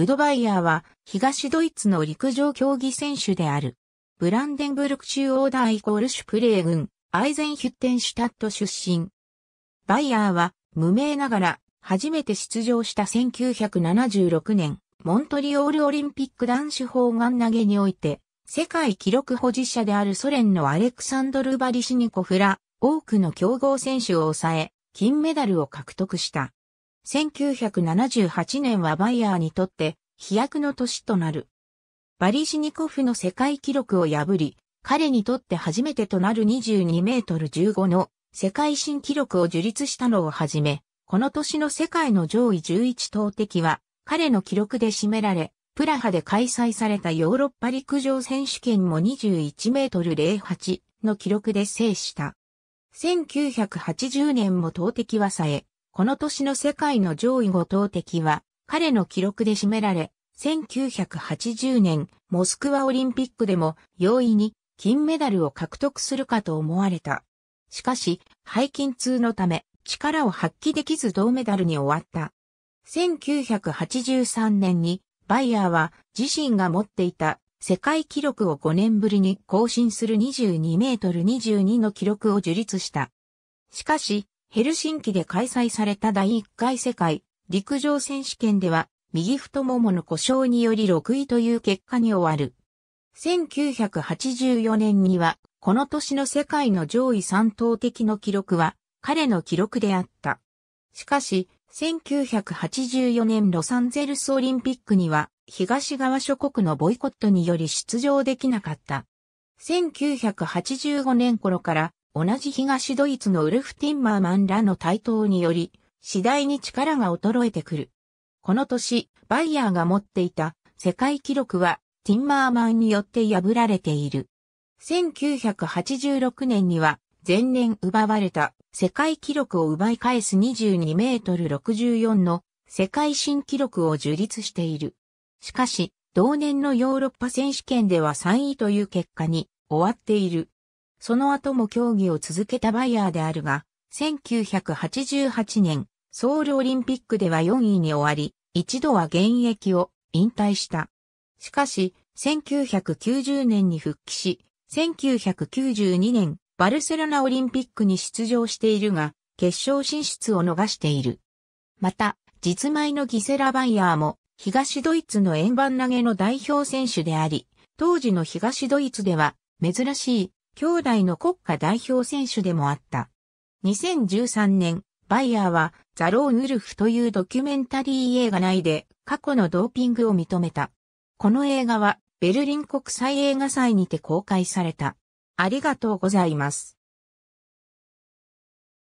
ウドバイヤーは東ドイツの陸上競技選手である。ブランデンブルク中央大コールシュプレー軍、アイゼンヒュッテンシュタット出身。バイヤーは無名ながら初めて出場した1976年、モントリオールオリンピック男子砲丸投げにおいて、世界記録保持者であるソ連のアレクサンドル・バリシニコフら、多くの強豪選手を抑え、金メダルを獲得した。1978年はバイヤーにとって飛躍の年となる。バリシニコフの世界記録を破り、彼にとって初めてとなる22メートル15の世界新記録を樹立したのをはじめ、この年の世界の上位11投擲は彼の記録で占められ、プラハで開催されたヨーロッパ陸上選手権も21メートル08の記録で制した。1980年も投擲はさえ、この年の世界の上位5投敵は、彼の記録で占められ、1980年、モスクワオリンピックでも容易に金メダルを獲得するかと思われた。しかし、背筋痛のため、力を発揮できず銅メダルに終わった。1983年に、バイヤーは自身が持っていた世界記録を5年ぶりに更新する22メートル22の記録を樹立した。しかし、ヘルシンキで開催された第1回世界陸上選手権では右太ももの故障により6位という結果に終わる。1984年にはこの年の世界の上位3投的の記録は彼の記録であった。しかし、1984年ロサンゼルスオリンピックには東側諸国のボイコットにより出場できなかった。1985年頃から同じ東ドイツのウルフ・ティンマーマンらの台頭により、次第に力が衰えてくる。この年、バイヤーが持っていた世界記録はティンマーマンによって破られている。1986年には前年奪われた世界記録を奪い返す22メートル64の世界新記録を樹立している。しかし、同年のヨーロッパ選手権では3位という結果に終わっている。その後も競技を続けたバイヤーであるが、1988年、ソウルオリンピックでは4位に終わり、一度は現役を引退した。しかし、1990年に復帰し、1992年、バルセロナオリンピックに出場しているが、決勝進出を逃している。また、実前のギセラバイヤーも、東ドイツの円盤投げの代表選手であり、当時の東ドイツでは、珍しい兄弟の国家代表選手でもあった。2013年、バイヤーはザローヌウルフというドキュメンタリー映画内で過去のドーピングを認めた。この映画はベルリン国際映画祭にて公開された。ありがとうございます。